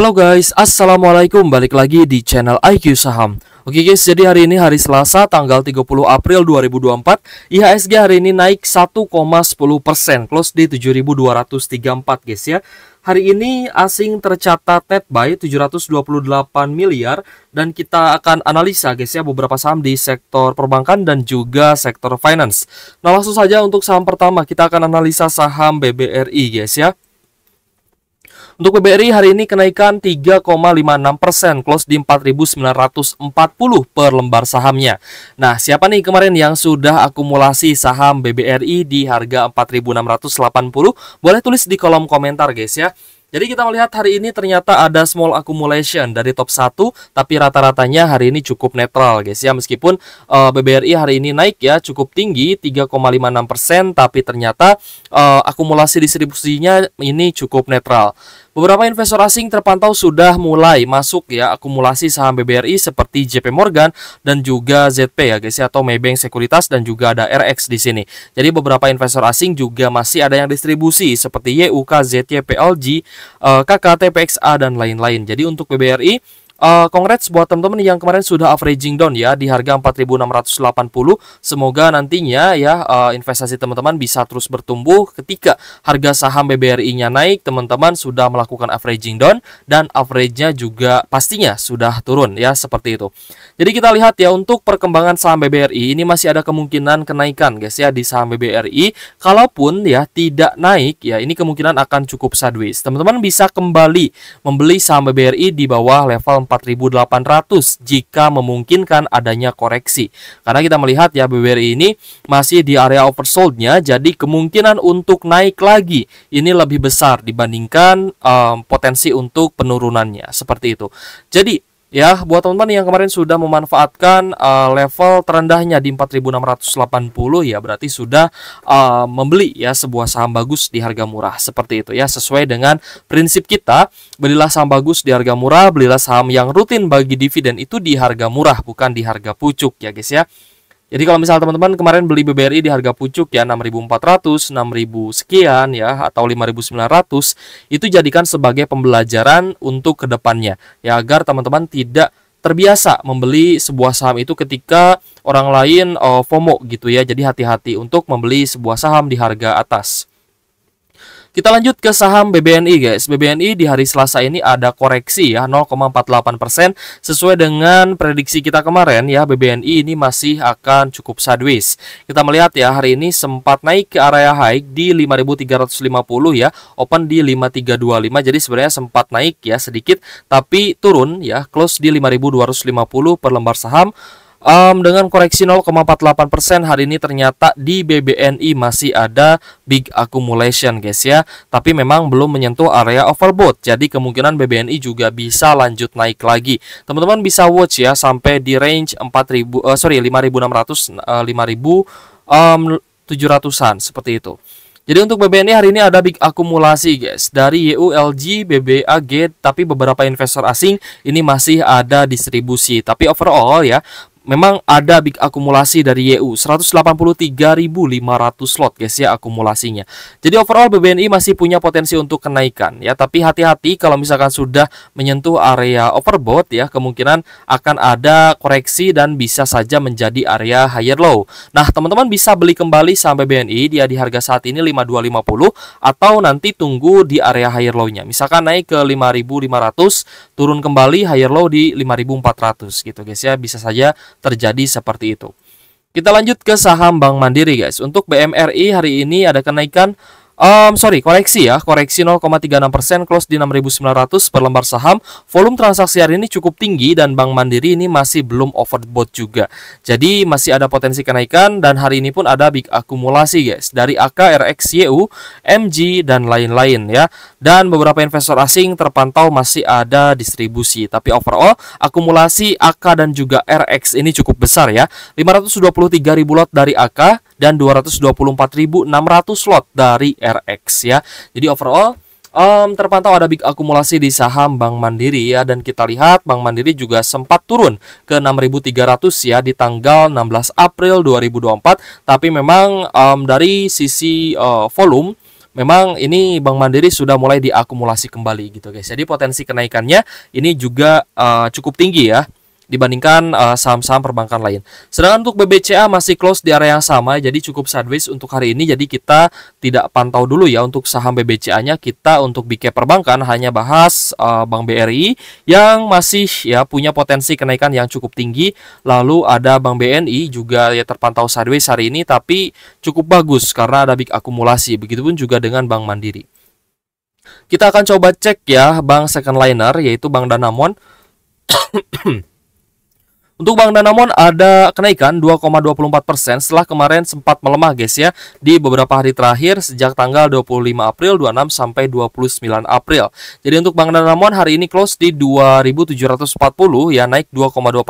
Halo guys, Assalamualaikum balik lagi di channel IQ Saham Oke guys, jadi hari ini hari Selasa tanggal 30 April 2024 IHSG hari ini naik 1,10% close di 7234 guys ya Hari ini asing tercatat net buy 728 miliar dan kita akan analisa guys ya beberapa saham di sektor perbankan dan juga sektor finance. Nah langsung saja untuk saham pertama kita akan analisa saham BBRI guys ya. Untuk BBRI hari ini kenaikan 3,56 persen, close di 4.940 per lembar sahamnya. Nah, siapa nih kemarin yang sudah akumulasi saham BBRI di harga 4.680? Boleh tulis di kolom komentar guys ya. Jadi kita melihat hari ini ternyata ada small accumulation dari top 1 tapi rata-ratanya hari ini cukup netral guys ya meskipun uh, eh, BBRI hari ini naik ya cukup tinggi 3,56% tapi ternyata uh, akumulasi distribusinya ini cukup netral. Beberapa investor asing terpantau sudah mulai masuk ya akumulasi saham BBRI seperti JP Morgan dan juga ZP ya guys ya, atau Maybank Sekuritas dan juga ada RX di sini. Jadi beberapa investor asing juga masih ada yang distribusi seperti YUK, ZY, PLG, eh, KK, TPXA dan lain-lain. Jadi untuk BBRI uh, congrats buat teman-teman yang kemarin sudah averaging down ya di harga 4680. Semoga nantinya ya uh, investasi teman-teman bisa terus bertumbuh ketika harga saham BBRI-nya naik, teman-teman sudah melakukan averaging down dan average-nya juga pastinya sudah turun ya seperti itu. Jadi kita lihat ya untuk perkembangan saham BBRI ini masih ada kemungkinan kenaikan guys ya di saham BBRI. Kalaupun ya tidak naik ya ini kemungkinan akan cukup sideways. Teman-teman bisa kembali membeli saham BBRI di bawah level 4800 jika memungkinkan adanya koreksi. Karena kita melihat ya BBRI ini masih di area oversoldnya jadi kemungkinan untuk naik lagi ini lebih besar dibandingkan um, potensi untuk penurunannya seperti itu. Jadi Ya, buat teman-teman yang kemarin sudah memanfaatkan uh, level terendahnya di 4680 ya berarti sudah uh, membeli ya sebuah saham bagus di harga murah seperti itu ya sesuai dengan prinsip kita belilah saham bagus di harga murah, belilah saham yang rutin bagi dividen itu di harga murah bukan di harga pucuk ya guys ya. Jadi kalau misal teman-teman kemarin beli BBRI di harga pucuk ya 6.400, 6.000 sekian ya atau 5.900 itu jadikan sebagai pembelajaran untuk kedepannya ya agar teman-teman tidak terbiasa membeli sebuah saham itu ketika orang lain uh, FOMO gitu ya. Jadi hati-hati untuk membeli sebuah saham di harga atas. Kita lanjut ke saham BBNI guys. BBNI di hari Selasa ini ada koreksi ya 0,48% sesuai dengan prediksi kita kemarin ya BBNI ini masih akan cukup sideways. Kita melihat ya hari ini sempat naik ke area high di 5350 ya, open di 5325. Jadi sebenarnya sempat naik ya sedikit tapi turun ya close di 5250 per lembar saham Um, dengan koreksi 0,48% hari ini ternyata di BBNI masih ada big accumulation guys ya. Tapi memang belum menyentuh area overbought. Jadi kemungkinan BBNI juga bisa lanjut naik lagi. Teman-teman bisa watch ya sampai di range 4000 uh, eh, sorry 5600 uh, 5000 um, 700-an seperti itu. Jadi untuk BBNI hari ini ada big akumulasi guys dari YULG, BBAG tapi beberapa investor asing ini masih ada distribusi. Tapi overall ya memang ada big akumulasi dari YU 183.500 slot guys ya akumulasinya. Jadi overall BBNI masih punya potensi untuk kenaikan ya, tapi hati-hati kalau misalkan sudah menyentuh area overbought ya, kemungkinan akan ada koreksi dan bisa saja menjadi area higher low. Nah, teman-teman bisa beli kembali saham BBNI dia di harga saat ini 5250 atau nanti tunggu di area higher low-nya. Misalkan naik ke 5500, turun kembali higher low di 5400 gitu guys ya, bisa saja terjadi seperti itu. Kita lanjut ke saham Bank Mandiri guys. Untuk BMRI hari ini ada kenaikan um, sorry, koreksi ya, koreksi 0,36% close di 6.900 per lembar saham. Volume transaksi hari ini cukup tinggi dan Bank Mandiri ini masih belum overbought juga. Jadi masih ada potensi kenaikan dan hari ini pun ada big akumulasi guys dari AK, RX, YU, MG dan lain-lain ya. Dan beberapa investor asing terpantau masih ada distribusi. Tapi overall akumulasi AK dan juga RX ini cukup besar ya. 523 ribu lot dari AK, dan 224.600 slot dari RX ya. Jadi overall um, terpantau ada big akumulasi di saham Bank Mandiri ya dan kita lihat Bank Mandiri juga sempat turun ke 6.300 ya di tanggal 16 April 2024 tapi memang um, dari sisi uh, volume Memang ini Bank Mandiri sudah mulai diakumulasi kembali gitu guys. Jadi potensi kenaikannya ini juga uh, cukup tinggi ya dibandingkan saham eh, saham-saham perbankan lain. Sedangkan untuk BBCA masih close di area yang sama, jadi cukup sideways untuk hari ini. Jadi kita tidak pantau dulu ya untuk saham BBCA-nya. Kita untuk BK perbankan hanya bahas uh, Bank BRI yang masih ya punya potensi kenaikan yang cukup tinggi. Lalu ada Bank BNI juga ya terpantau sideways hari ini, tapi cukup bagus karena ada big akumulasi. Begitupun juga dengan Bank Mandiri. Kita akan coba cek ya bank second liner yaitu Bank Danamon. Untuk Bank Danamon ada kenaikan 2,24% setelah kemarin sempat melemah guys ya di beberapa hari terakhir sejak tanggal 25 April 26 sampai 29 April. Jadi untuk Bank Danamon hari ini close di 2740 ya naik 2,24%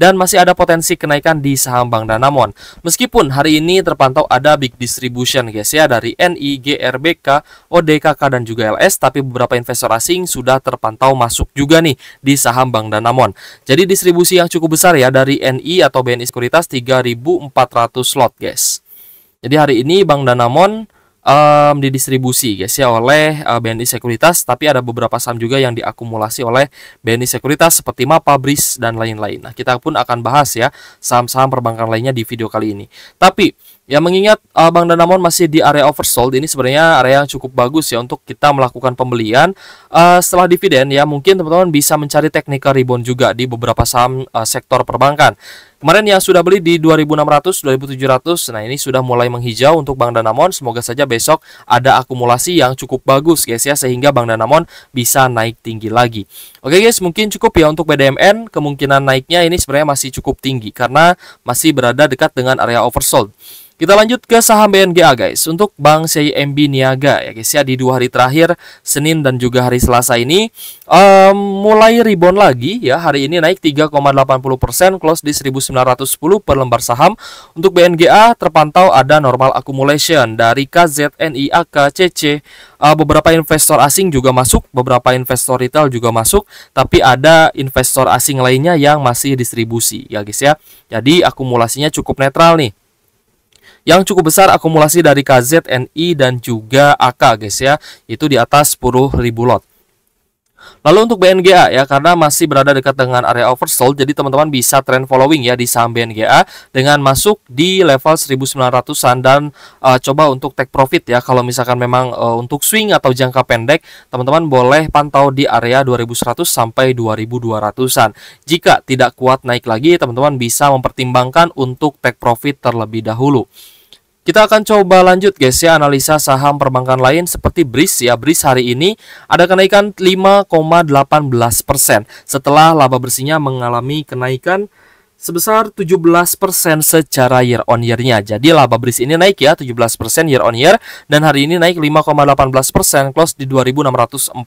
dan masih ada potensi kenaikan di saham Bank Danamon. Meskipun hari ini terpantau ada big distribution guys ya dari NI, GRBK, ODKK dan juga LS tapi beberapa investor asing sudah terpantau masuk juga nih di saham Bank Danamon. Jadi distribusi yang cukup besar ya dari NI atau BNI Sekuritas 3.400 slot guys. Jadi hari ini Bank Danamon um, didistribusi guys ya oleh uh, eh, BNI Sekuritas tapi ada beberapa saham juga yang diakumulasi oleh BNI Sekuritas seperti Mapabris dan lain-lain. Nah, kita pun akan bahas ya saham-saham perbankan lainnya di video kali ini. Tapi Ya mengingat Abang eh, Danamon Danamon masih di area oversold ini sebenarnya area yang cukup bagus ya untuk kita melakukan pembelian uh, setelah dividen ya mungkin teman-teman bisa mencari technical rebound juga di beberapa saham uh, sektor perbankan. Kemarin yang sudah beli di 2600, 2700, nah ini sudah mulai menghijau untuk Bank Danamon. Semoga saja besok ada akumulasi yang cukup bagus guys ya sehingga Bank Danamon bisa naik tinggi lagi. Oke guys, mungkin cukup ya untuk BDMN. Kemungkinan naiknya ini sebenarnya masih cukup tinggi karena masih berada dekat dengan area oversold. Kita lanjut ke saham BNGA guys. Untuk Bank CIMB Niaga ya guys ya di dua hari terakhir Senin dan juga hari Selasa ini um, mulai rebound lagi ya. Hari ini naik 3,80% close di 1910 per lembar saham. Untuk BNGA terpantau ada normal accumulation dari KZNI AKCC. Ah, beberapa investor asing juga masuk, beberapa investor retail juga masuk, tapi ada investor asing lainnya yang masih distribusi ya guys ya. Jadi akumulasinya cukup netral nih yang cukup besar akumulasi dari KZNI dan juga AK guys ya itu di atas 10.000 lot Lalu untuk BNGA ya karena masih berada dekat dengan area oversold jadi teman-teman bisa trend following ya di saham BNGA dengan masuk di level 1900-an dan uh, coba untuk take profit ya kalau misalkan memang uh, untuk swing atau jangka pendek teman-teman boleh pantau di area 2100 sampai 2200-an. Jika tidak kuat naik lagi teman-teman bisa mempertimbangkan untuk take profit terlebih dahulu. Kita akan coba lanjut guys ya analisa saham perbankan lain seperti BRIS ya. BRIS hari ini ada kenaikan 5,18% setelah laba bersihnya mengalami kenaikan sebesar 17% secara year on year-nya. Jadi laba bris ini naik ya 17% year on year dan hari ini naik 5,18% close di 2640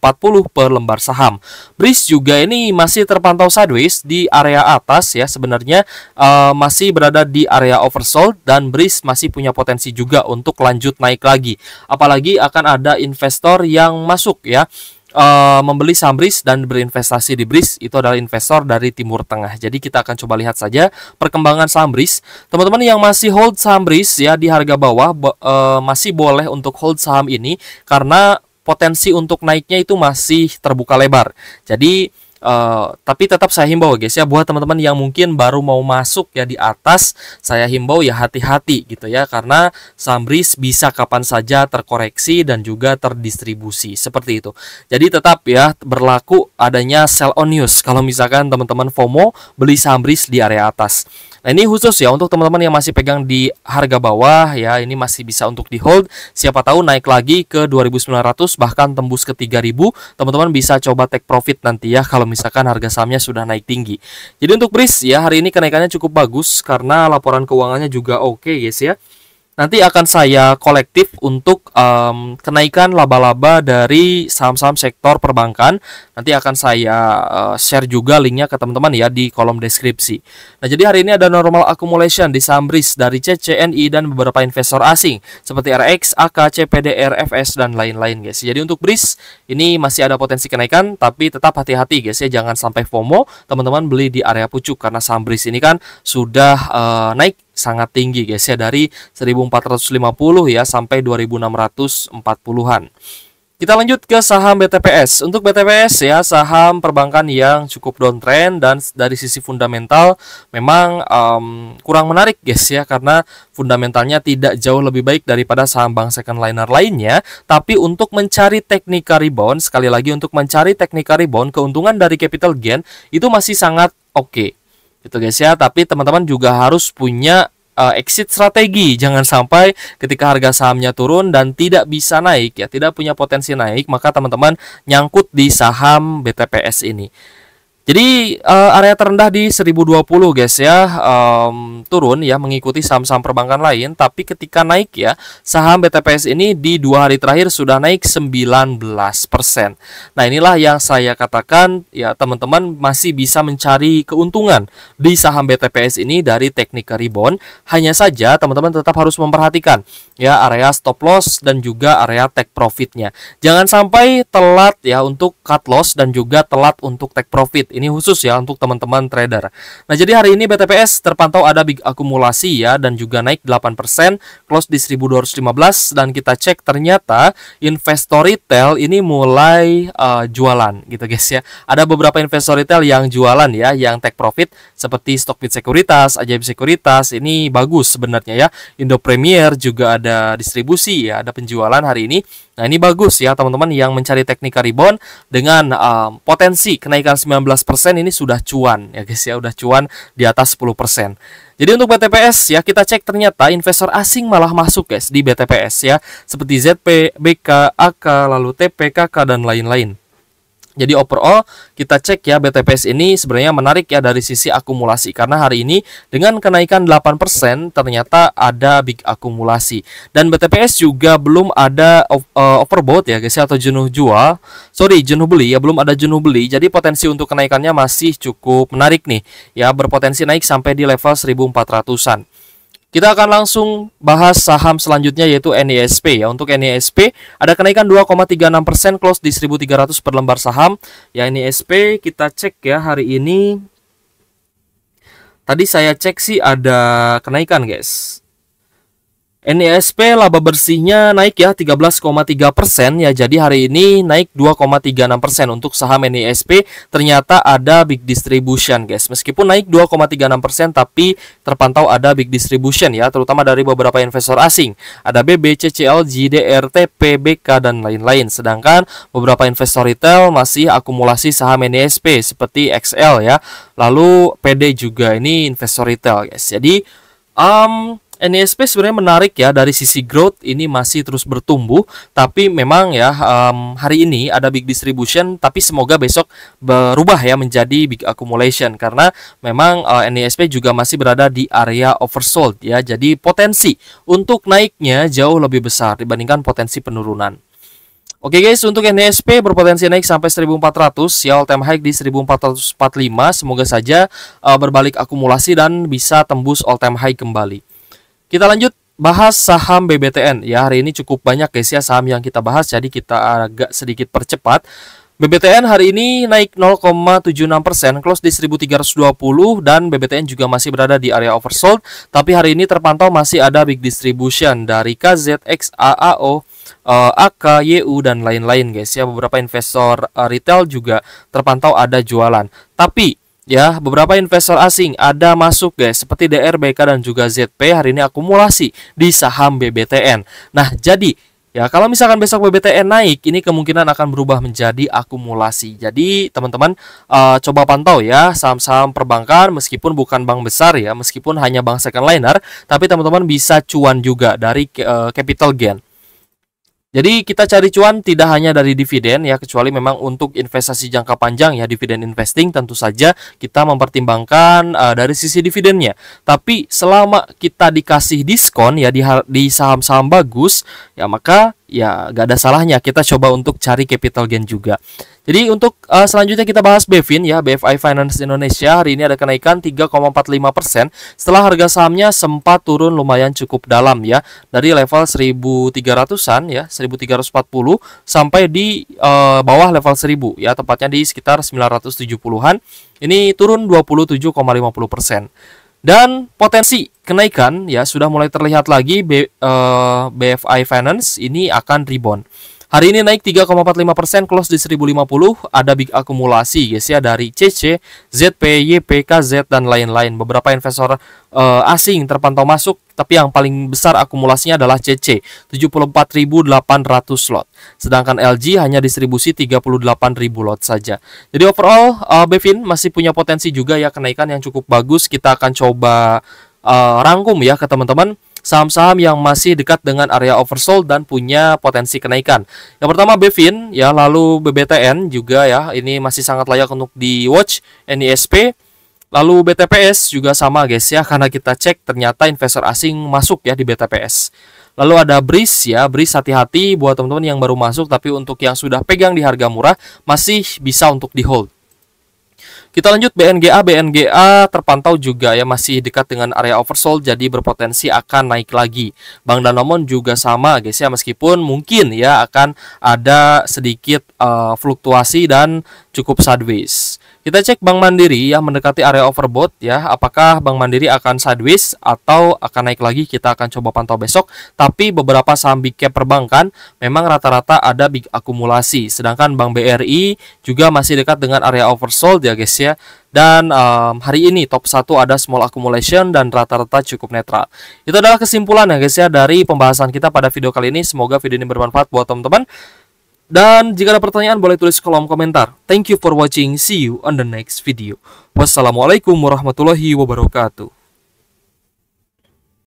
per lembar saham. BRIS juga ini masih terpantau sideways di area atas ya sebenarnya uh, masih berada di area oversold dan BRIS masih punya potensi juga untuk lanjut naik lagi. Apalagi akan ada investor yang masuk ya Eh, membeli saham BRIS dan berinvestasi di BRIS itu adalah investor dari Timur Tengah. Jadi kita akan coba lihat saja perkembangan saham BRIS. Teman-teman yang masih hold saham BRIS ya di harga bawah bo uh, masih boleh untuk hold saham ini karena potensi untuk naiknya itu masih terbuka lebar. Jadi Uh, tapi tetap saya himbau guys ya buat teman-teman yang mungkin baru mau masuk ya di atas saya himbau ya hati-hati gitu ya karena Sambris bisa kapan saja terkoreksi dan juga terdistribusi seperti itu. Jadi tetap ya berlaku adanya sell on news kalau misalkan teman-teman FOMO beli Sambris di area atas. Nah ini khusus ya untuk teman-teman yang masih pegang di harga bawah ya ini masih bisa untuk di hold. Siapa tahu naik lagi ke 2.900 bahkan tembus ke 3.000 teman-teman bisa coba take profit nanti ya kalau misalkan harga sahamnya sudah naik tinggi. Jadi untuk BRIS ya hari ini kenaikannya cukup bagus karena laporan keuangannya juga oke okay guys ya nanti akan saya kolektif untuk um, kenaikan laba-laba dari saham-saham sektor perbankan. Nanti akan saya uh, share juga linknya ke teman-teman ya di kolom deskripsi. Nah jadi hari ini ada normal accumulation di saham BRIS dari CCNI dan beberapa investor asing seperti RX, AK, CPDR, FS dan lain-lain guys. Jadi untuk BRIS ini masih ada potensi kenaikan tapi tetap hati-hati guys ya jangan sampai FOMO teman-teman beli di area pucuk karena saham BRIS ini kan sudah uh, naik sangat tinggi guys ya dari 1450 ya sampai 2640-an. Kita lanjut ke saham BTPS. Untuk BTPS ya saham perbankan yang cukup downtrend dan dari sisi fundamental memang um, kurang menarik guys ya karena fundamentalnya tidak jauh lebih baik daripada saham bank second liner lainnya. Tapi untuk mencari teknika rebound sekali lagi untuk mencari teknika rebound keuntungan dari capital gain itu masih sangat oke. Okay gitu guys ya tapi teman-teman juga harus punya uh, exit strategi jangan sampai ketika harga sahamnya turun dan tidak bisa naik ya tidak punya potensi naik maka teman-teman nyangkut di saham BTPS ini jadi uh, area terendah di 1020 guys ya um, turun ya mengikuti saham-saham perbankan lain tapi ketika naik ya saham BTPS ini di dua hari terakhir sudah naik 19%. Nah inilah yang saya katakan ya teman-teman masih bisa mencari keuntungan di saham BTPS ini dari teknik rebound hanya saja teman-teman tetap harus memperhatikan ya area stop loss dan juga area take profitnya. Jangan sampai telat ya untuk cut loss dan juga telat untuk take profit ini khusus ya untuk teman-teman trader. Nah, jadi hari ini BTPS terpantau ada big akumulasi ya dan juga naik 8%, close di 1215 dan kita cek ternyata investor retail ini mulai uh, jualan gitu guys ya. Ada beberapa investor retail yang jualan ya, yang take profit seperti Stockbit Sekuritas, Ajaib Sekuritas ini bagus sebenarnya ya. Indo Premier juga ada distribusi ya, ada penjualan hari ini. Nah, ini bagus ya teman-teman yang mencari teknik rebound dengan uh, potensi kenaikan 19 100% ini sudah cuan ya guys ya, udah cuan di atas 10%. Jadi untuk BTPS ya kita cek ternyata investor asing malah masuk guys di BTPS ya, seperti ZP, BK, AK, lalu TPKK dan lain-lain. Jadi overall kita cek ya BTPS ini sebenarnya menarik ya dari sisi akumulasi karena hari ini dengan kenaikan 8% ternyata ada big akumulasi dan BTPS juga belum ada eh, overbought ya guys ya, atau jenuh jual. Sorry, jenuh beli ya belum ada jenuh beli. Jadi potensi untuk kenaikannya masih cukup menarik nih ya berpotensi naik sampai di level 1400-an. Kita akan langsung bahas saham selanjutnya yaitu NISP e ya. Untuk NISP e ada kenaikan 2,36% close di 1300 per lembar saham. Ya NISP e kita cek ya hari ini. Tadi saya cek sih ada kenaikan guys. NISP laba bersihnya naik ya 13,3 persen ya jadi hari ini naik 2,36 persen untuk saham NISP ternyata ada big distribution guys meskipun naik 2,36 persen tapi terpantau ada big distribution ya terutama dari beberapa investor asing ada BB, CCL, JDRT, PBK dan lain-lain sedangkan beberapa investor retail masih akumulasi saham NISP seperti XL ya lalu PD juga ini investor retail guys jadi um, NISP e sebenarnya menarik ya dari sisi growth ini masih terus bertumbuh tapi memang ya um, hari ini ada big distribution tapi semoga besok berubah ya menjadi big accumulation karena memang uh, eh, NISP e juga masih berada di area oversold ya jadi potensi untuk naiknya jauh lebih besar dibandingkan potensi penurunan. Oke okay guys, untuk NSP e berpotensi naik sampai 1400 ya all time high di 1445. Semoga saja uh, berbalik akumulasi dan bisa tembus all time high kembali. Kita lanjut bahas saham BBTN. Ya, hari ini cukup banyak guys ya saham yang kita bahas, jadi kita agak sedikit percepat. BBTN hari ini naik 0,76%, close di 1320 dan BBTN juga masih berada di area oversold, tapi hari ini terpantau masih ada big distribution dari KZX, AAO, uh, eh, AK, dan lain-lain guys ya beberapa investor eh, retail juga terpantau ada jualan. Tapi ya beberapa investor asing ada masuk guys seperti DRBK dan juga ZP hari ini akumulasi di saham BBTN. Nah, jadi ya kalau misalkan besok BBTN naik ini kemungkinan akan berubah menjadi akumulasi. Jadi teman-teman uh, coba pantau ya saham-saham perbankan meskipun bukan bank besar ya, meskipun hanya bank second liner, tapi teman-teman bisa cuan juga dari uh, capital gain. Jadi kita cari cuan tidak hanya dari dividen ya kecuali memang untuk investasi jangka panjang ya dividen investing tentu saja kita mempertimbangkan uh, dari sisi dividennya. Tapi selama kita dikasih diskon ya di di saham-saham bagus ya maka ya gak ada salahnya kita coba untuk cari capital gain juga. Jadi untuk uh, selanjutnya kita bahas Bevin ya, BFI Finance Indonesia hari ini ada kenaikan 3,45% setelah harga sahamnya sempat turun lumayan cukup dalam ya dari level 1300-an ya, 1340 sampai di uh, bawah level 1000 ya, tepatnya di sekitar 970-an. Ini turun 27,50%. Dan potensi kenaikan ya sudah mulai terlihat lagi B, uh, eh, BFI Finance ini akan rebound. Hari ini naik 3,45% persen, close di 1050, ada big akumulasi guys ya dari CC, ZP, YP, KZ dan lain-lain. Beberapa investor uh, asing terpantau masuk, tapi yang paling besar akumulasinya adalah CC 74.800 lot. Sedangkan LG hanya distribusi 38.000 lot saja. Jadi overall uh, Bevin masih punya potensi juga ya kenaikan yang cukup bagus. Kita akan coba uh, rangkum ya ke teman-teman saham-saham yang masih dekat dengan area oversold dan punya potensi kenaikan. Yang pertama Bevin ya, lalu BBTN juga ya, ini masih sangat layak untuk di watch NISP. E lalu BTPS juga sama guys ya, karena kita cek ternyata investor asing masuk ya di BTPS. Lalu ada BRIS ya, BRIS hati-hati buat teman-teman yang baru masuk tapi untuk yang sudah pegang di harga murah masih bisa untuk di hold. Kita lanjut BNGA, BNGA terpantau juga ya masih dekat dengan area oversold jadi berpotensi akan naik lagi. Bank Danamon juga sama guys ya meskipun mungkin ya akan ada sedikit uh, fluktuasi dan cukup sideways. Kita cek Bank Mandiri ya mendekati area overbought ya. Apakah Bank Mandiri akan sideways atau akan naik lagi? Kita akan coba pantau besok. Tapi beberapa saham big cap perbankan memang rata-rata ada big akumulasi. Sedangkan Bank BRI juga masih dekat dengan area oversold ya guys ya. Dan um, hari ini top 1 ada small accumulation dan rata-rata cukup netral. Itu adalah kesimpulan ya guys ya dari pembahasan kita pada video kali ini. Semoga video ini bermanfaat buat teman-teman. Dan jika ada pertanyaan boleh tulis kolom komentar. Thank you for watching. See you on the next video. Wassalamualaikum warahmatullahi wabarakatuh.